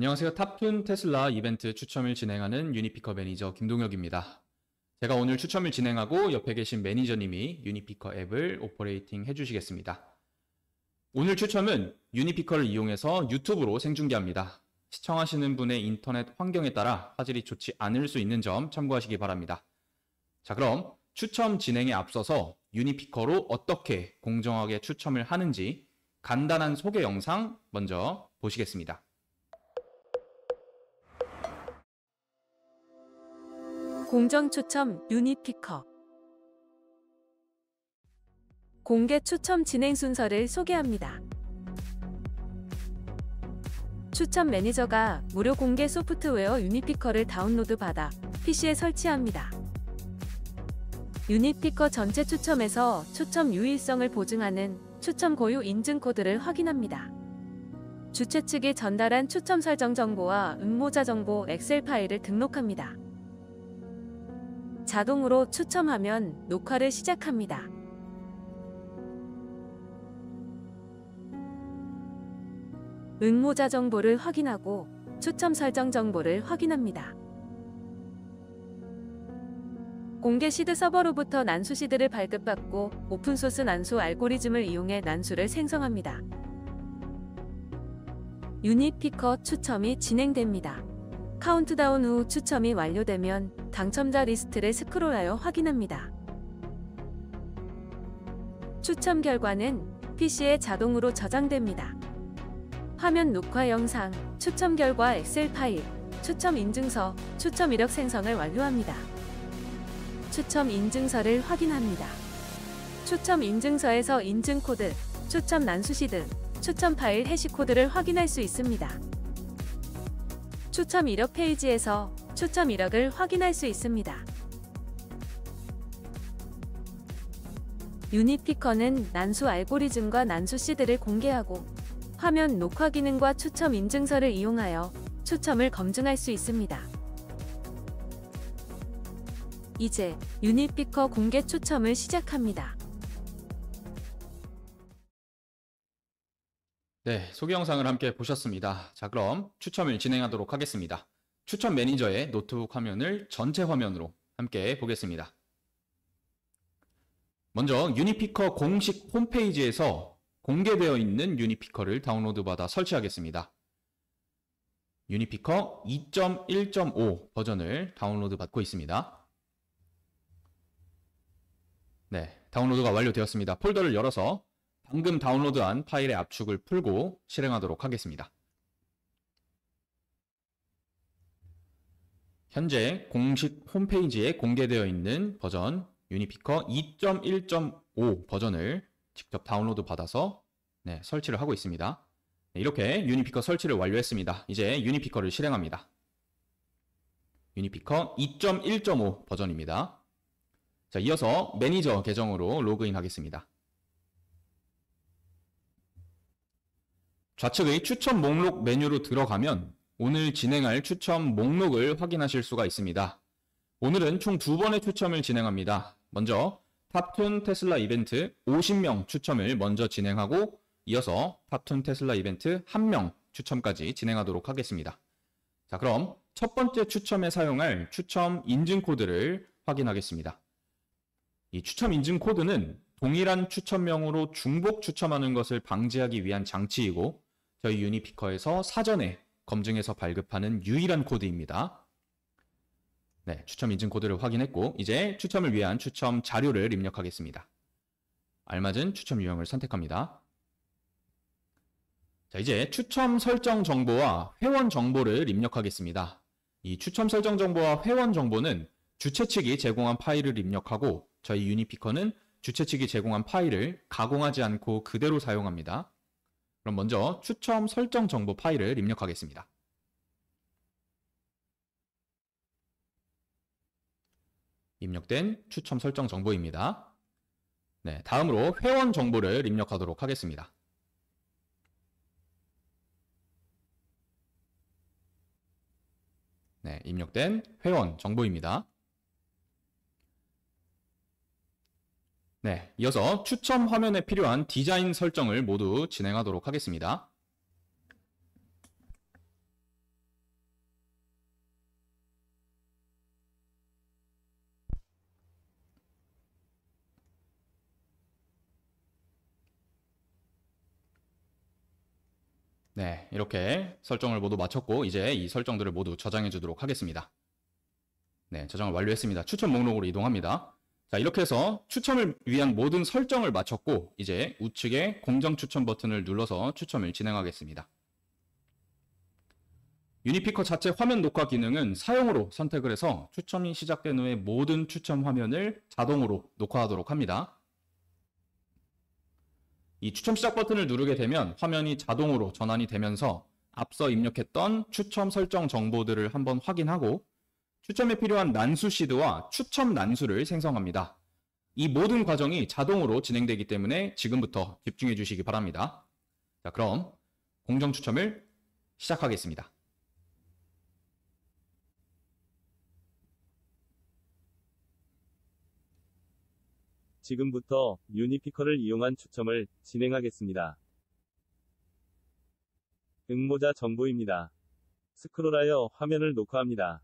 안녕하세요. 탑툰 테슬라 이벤트 추첨을 진행하는 유니피커 매니저 김동혁입니다. 제가 오늘 추첨을 진행하고 옆에 계신 매니저님이 유니피커 앱을 오퍼레이팅 해주시겠습니다. 오늘 추첨은 유니피커를 이용해서 유튜브로 생중계합니다. 시청하시는 분의 인터넷 환경에 따라 화질이 좋지 않을 수 있는 점 참고하시기 바랍니다. 자, 그럼 추첨 진행에 앞서서 유니피커로 어떻게 공정하게 추첨을 하는지 간단한 소개 영상 먼저 보시겠습니다. 공정 추첨 유니 피커 공개 추첨 진행 순서를 소개합니다. 추첨 매니저가 무료 공개 소프트웨어 유닛피커를 다운로드 받아 PC에 설치합니다. 유닛피커 전체 추첨에서 추첨 유일성을 보증하는 추첨 고유 인증 코드를 확인합니다. 주최 측이 전달한 추첨 설정 정보와 응모자 정보 엑셀 파일을 등록합니다. 자동으로 추첨하면 녹화를 시작합니다. 응모자 정보를 확인하고 추첨 설정 정보를 확인합니다. 공개 시드 서버로부터 난수 시드를 발급받고 오픈소스 난수 알고리즘을 이용해 난수를 생성합니다. 유닛피커 추첨이 진행됩니다. 카운트다운 후 추첨이 완료되면 당첨자 리스트를 스크롤하여 확인합니다. 추첨 결과는 PC에 자동으로 저장됩니다. 화면 녹화 영상, 추첨 결과 엑셀 파일, 추첨 인증서, 추첨 이력 생성을 완료합니다. 추첨 인증서를 확인합니다. 추첨 인증서에서 인증코드, 추첨 난수시 등 추첨 파일 해시코드를 확인할 수 있습니다. 추첨 이력 페이지에서 추첨 이력을 확인할 수 있습니다. 유니피커는 난수 알고리즘과 난수 시드를 공개하고 화면 녹화 기능과 추첨 인증서를 이용하여 추첨을 검증할 수 있습니다. 이제 유니피커 공개 추첨을 시작합니다. 네, 소개 영상을 함께 보셨습니다. 자, 그럼 추첨을 진행하도록 하겠습니다. 추첨 매니저의 노트북 화면을 전체 화면으로 함께 보겠습니다. 먼저 유니피커 공식 홈페이지에서 공개되어 있는 유니피커를 다운로드 받아 설치하겠습니다. 유니피커 2.1.5 버전을 다운로드 받고 있습니다. 네, 다운로드가 완료되었습니다. 폴더를 열어서 방금 다운로드한 파일의 압축을 풀고 실행하도록 하겠습니다. 현재 공식 홈페이지에 공개되어 있는 버전 유니피커 2.1.5 버전을 직접 다운로드 받아서 네, 설치를 하고 있습니다. 네, 이렇게 유니피커 설치를 완료했습니다. 이제 유니피커를 실행합니다. 유니피커 2.1.5 버전입니다. 자, 이어서 매니저 계정으로 로그인 하겠습니다. 좌측의 추천 목록 메뉴로 들어가면 오늘 진행할 추첨 목록을 확인하실 수가 있습니다. 오늘은 총 두 번의 추첨을 진행합니다. 먼저 팝툰 테슬라 이벤트 50명 추첨을 먼저 진행하고 이어서 팝툰 테슬라 이벤트 1명 추첨까지 진행하도록 하겠습니다. 자, 그럼 첫 번째 추첨에 사용할 추첨 인증 코드를 확인하겠습니다. 이 추첨 인증 코드는 동일한 추첨명으로 중복 추첨하는 것을 방지하기 위한 장치이고 저희 유니피커에서 사전에 검증해서 발급하는 유일한 코드입니다. 네, 추첨 인증 코드를 확인했고 이제 추첨을 위한 추첨 자료를 입력하겠습니다. 알맞은 추첨 유형을 선택합니다. 자, 이제 추첨 설정 정보와 회원 정보를 입력하겠습니다. 이 추첨 설정 정보와 회원 정보는 주최 측이 제공한 파일을 입력하고 저희 유니피커는 주최 측이 제공한 파일을 가공하지 않고 그대로 사용합니다. 그럼 먼저 추첨 설정 정보 파일을 입력하겠습니다. 입력된 추첨 설정 정보입니다. 네, 다음으로 회원 정보를 입력하도록 하겠습니다. 네, 입력된 회원 정보입니다. 네, 이어서 추첨 화면에 필요한 디자인 설정을 모두 진행하도록 하겠습니다. 네, 이렇게 설정을 모두 마쳤고 이제 이 설정들을 모두 저장해 주도록 하겠습니다. 네, 저장을 완료했습니다. 추천 목록으로 이동합니다. 자, 이렇게 해서 추첨을 위한 모든 설정을 마쳤고, 이제 우측에 공정 추첨 버튼을 눌러서 추첨을 진행하겠습니다. 유니피커 자체 화면 녹화 기능은 사용으로 선택을 해서 추첨이 시작된 후에 모든 추첨 화면을 자동으로 녹화하도록 합니다. 이 추첨 시작 버튼을 누르게 되면 화면이 자동으로 전환이 되면서 앞서 입력했던 추첨 설정 정보들을 한번 확인하고 추첨에 필요한 난수 시드와 추첨 난수를 생성합니다. 이 모든 과정이 자동으로 진행되기 때문에 지금부터 집중해 주시기 바랍니다. 자, 그럼 공정 추첨을 시작하겠습니다. 지금부터 유니피커를 이용한 추첨을 진행하겠습니다. 응모자 정보입니다. 스크롤하여 화면을 녹화합니다.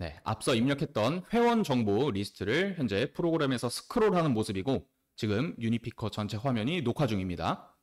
네, 앞서 입력했던 회원 정보 리스트를 현재 프로그램에서 스크롤하는 모습이고 지금 유니피커 전체 화면이 녹화 중입니다.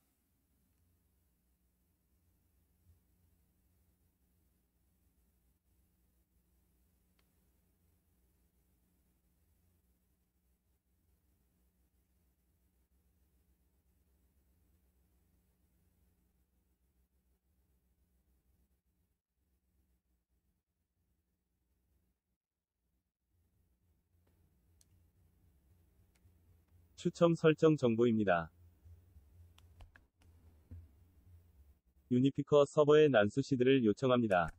추첨 설정 정보입니다. 유니피커 서버의 난수시드를 요청합니다.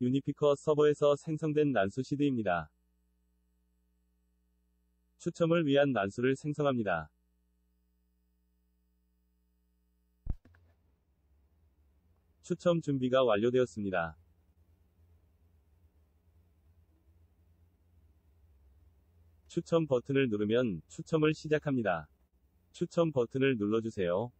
유니피커 서버에서 생성된 난수시드입니다. 추첨을 위한 난수를 생성합니다. 추첨 준비가 완료되었습니다. 추첨 버튼을 누르면 추첨을 시작합니다. 추첨 버튼을 눌러주세요.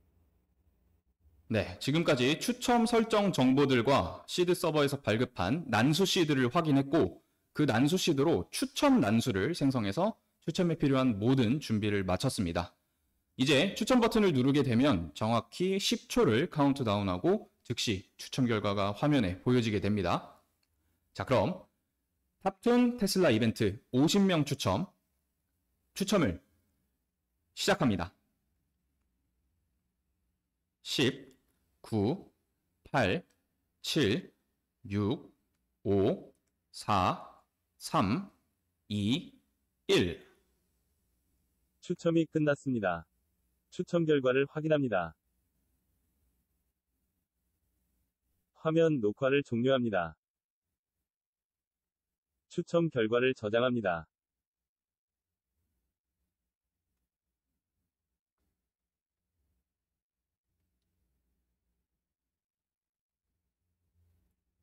네, 지금까지 추첨 설정 정보들과 시드 서버에서 발급한 난수 시드를 확인했고 그 난수 시드로 추첨 난수를 생성해서 추첨에 필요한 모든 준비를 마쳤습니다. 이제 추첨 버튼을 누르게 되면 정확히 10초를 카운트다운하고 즉시 추첨 결과가 화면에 보여지게 됩니다. 자, 그럼 탑툰 테슬라 이벤트 50명 추첨 추첨을 시작합니다. 10, 9, 8, 7, 6, 5, 4, 3, 2, 1. 추첨이 끝났습니다. 추첨 결과를 확인합니다. 화면 녹화를 종료합니다. 추첨 결과를 저장합니다.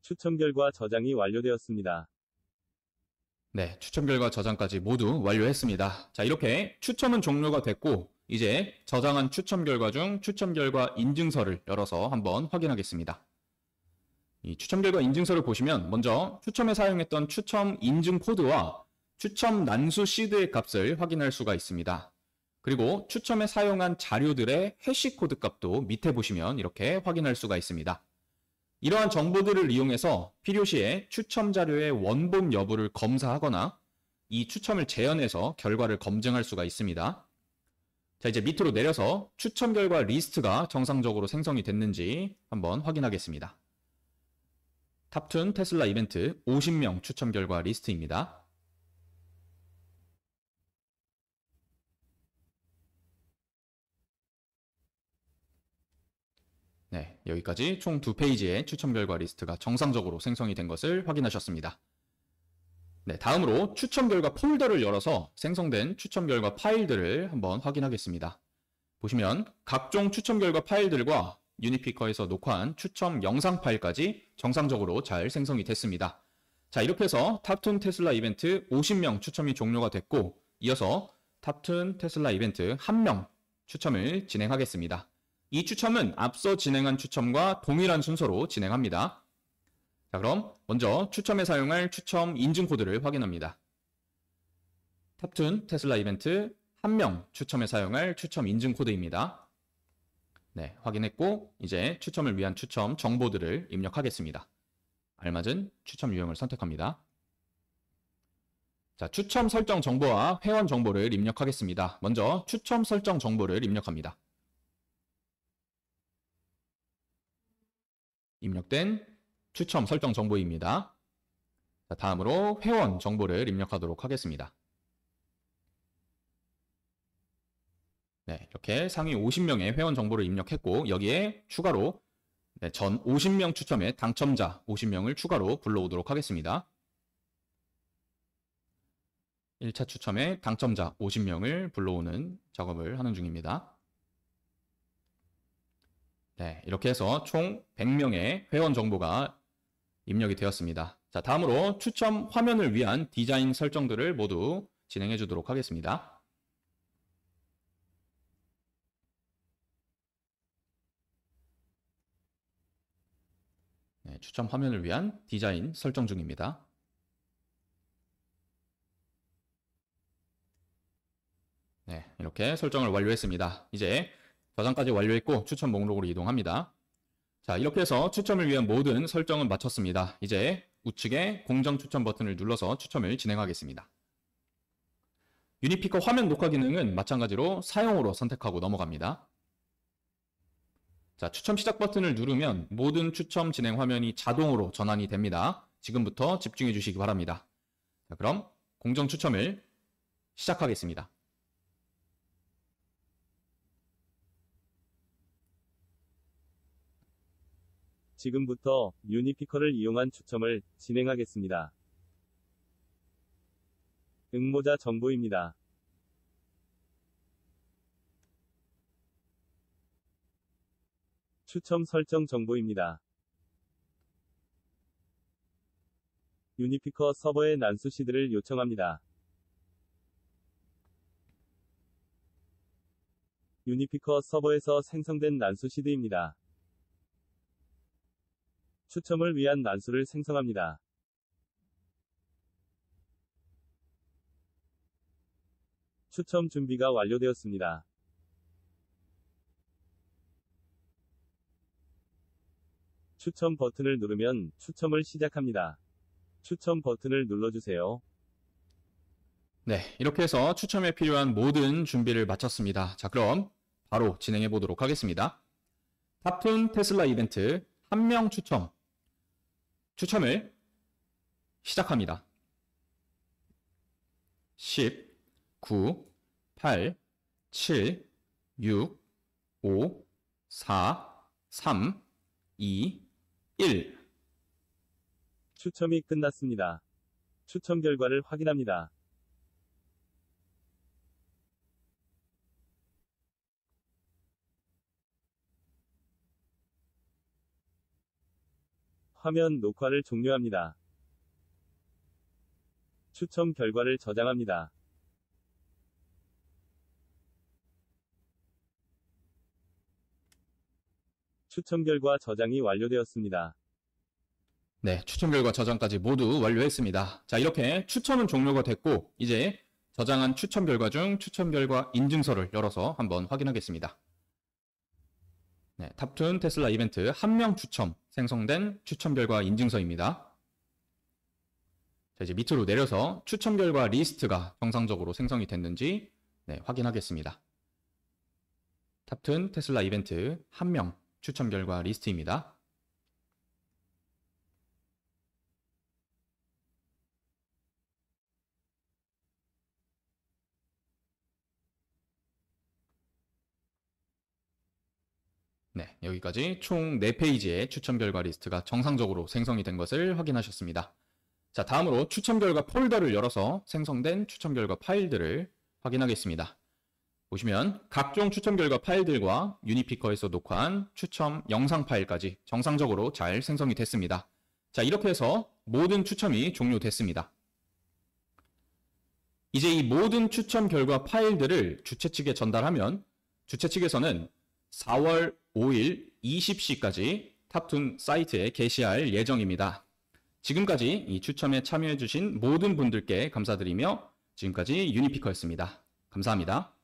추첨 결과 저장이 완료되었습니다. 네, 추첨 결과 저장까지 모두 완료했습니다. 자, 이렇게 추첨은 종료가 됐고 이제 저장한 추첨 결과 중 추첨 결과 인증서를 열어서 한번 확인하겠습니다. 이 추첨 결과 인증서를 보시면 먼저 추첨에 사용했던 추첨 인증 코드와 추첨 난수 시드의 값을 확인할 수가 있습니다. 그리고 추첨에 사용한 자료들의 해시 코드 값도 밑에 보시면 이렇게 확인할 수가 있습니다. 이러한 정보들을 이용해서 필요시에 추첨 자료의 원본 여부를 검사하거나 이 추첨을 재현해서 결과를 검증할 수가 있습니다. 자, 이제 밑으로 내려서 추첨 결과 리스트가 정상적으로 생성이 됐는지 한번 확인하겠습니다. 탑툰 테슬라 이벤트 50명 추첨 결과 리스트입니다. 네, 여기까지 총 두 페이지의 추첨 결과 리스트가 정상적으로 생성이 된 것을 확인하셨습니다. 네, 다음으로 추첨 결과 폴더를 열어서 생성된 추첨 결과 파일들을 한번 확인하겠습니다. 보시면 각종 추첨 결과 파일들과 유니피커에서 녹화한 추첨 영상 파일까지 정상적으로 잘 생성이 됐습니다. 자, 이렇게 해서 탑툰 테슬라 이벤트 50명 추첨이 종료가 됐고 이어서 탑툰 테슬라 이벤트 1명 추첨을 진행하겠습니다. 이 추첨은 앞서 진행한 추첨과 동일한 순서로 진행합니다. 자, 그럼 먼저 추첨에 사용할 추첨 인증 코드를 확인합니다. 탑툰 테슬라 이벤트 한 명 추첨에 사용할 추첨 인증 코드입니다. 네, 확인했고 이제 추첨을 위한 추첨 정보들을 입력하겠습니다. 알맞은 추첨 유형을 선택합니다. 자, 추첨 설정 정보와 회원 정보를 입력하겠습니다. 먼저 추첨 설정 정보를 입력합니다. 입력된 추첨 설정 정보입니다. 자, 다음으로 회원 정보를 입력하도록 하겠습니다. 네, 이렇게 상위 50명의 회원 정보를 입력했고 여기에 추가로 네, 전 50명 추첨에 당첨자 50명을 추가로 불러오도록 하겠습니다. 1차 추첨에 당첨자 50명을 불러오는 작업을 하는 중입니다. 네, 이렇게 해서 총 100명의 회원 정보가 입력이 되었습니다. 자, 다음으로 추첨 화면을 위한 디자인 설정들을 모두 진행해 주도록 하겠습니다. 네, 추첨 화면을 위한 디자인 설정 중입니다. 네, 이렇게 설정을 완료했습니다. 이제 저장까지 완료했고 추첨 목록으로 이동합니다. 자 이렇게 해서 추첨을 위한 모든 설정은 마쳤습니다. 이제 우측에 공정 추첨 버튼을 눌러서 추첨을 진행하겠습니다. 유니피커 화면 녹화 기능은 마찬가지로 사용으로 선택하고 넘어갑니다. 자, 추첨 시작 버튼을 누르면 모든 추첨 진행 화면이 자동으로 전환이 됩니다. 지금부터 집중해 주시기 바랍니다. 자, 그럼 공정 추첨을 시작하겠습니다. 지금부터 유니피커를 이용한 추첨을 진행하겠습니다. 응모자 정보입니다. 추첨 설정 정보입니다. 유니피커 서버의 난수시드를 요청합니다. 유니피커 서버에서 생성된 난수시드입니다. 추첨을 위한 난수를 생성합니다. 추첨 준비가 완료되었습니다. 추첨 버튼을 누르면 추첨을 시작합니다. 추첨 버튼을 눌러주세요. 네, 이렇게 해서 추첨에 필요한 모든 준비를 마쳤습니다. 자, 그럼 바로 진행해 보도록 하겠습니다. 탑툰 테슬라 이벤트 한 명 추첨 추첨을 시작합니다. 10, 9, 8, 7, 6, 5, 4, 3, 2, 1. 추첨이 끝났습니다. 추첨 결과를 확인합니다. 화면 녹화를 종료합니다. 추첨 결과를 저장합니다. 추첨 결과 저장이 완료되었습니다. 네, 추첨 결과 저장까지 모두 완료했습니다. 자, 이렇게 추첨은 종료가 됐고 이제 저장한 추첨 결과 중 추첨 결과 인증서를 열어서 한번 확인하겠습니다. 네, 탑툰 테슬라 이벤트 한 명 추첨 생성된 추첨 결과 인증서입니다. 자, 이제 밑으로 내려서 추첨 결과 리스트가 정상적으로 생성이 됐는지 네, 확인하겠습니다. 탑튼 테슬라 이벤트 1명 추첨 결과 리스트입니다. 네, 여기까지 총 4페이지의 추천 결과 리스트가 정상적으로 생성이 된 것을 확인하셨습니다. 자, 다음으로 추천 결과 폴더를 열어서 생성된 추천 결과 파일들을 확인하겠습니다. 보시면 각종 추첨 결과 파일들과 유니피커에서 녹화한 추첨 영상 파일까지 정상적으로 잘 생성이 됐습니다. 자, 이렇게 해서 모든 추첨이 종료됐습니다. 이제 이 모든 추첨 결과 파일들을 주최 측에 전달하면 주최 측에서는 4월 5일 20시까지 탑툰 사이트에 게시할 예정입니다. 지금까지 이 추첨에 참여해주신 모든 분들께 감사드리며 지금까지 유니피커였습니다. 감사합니다.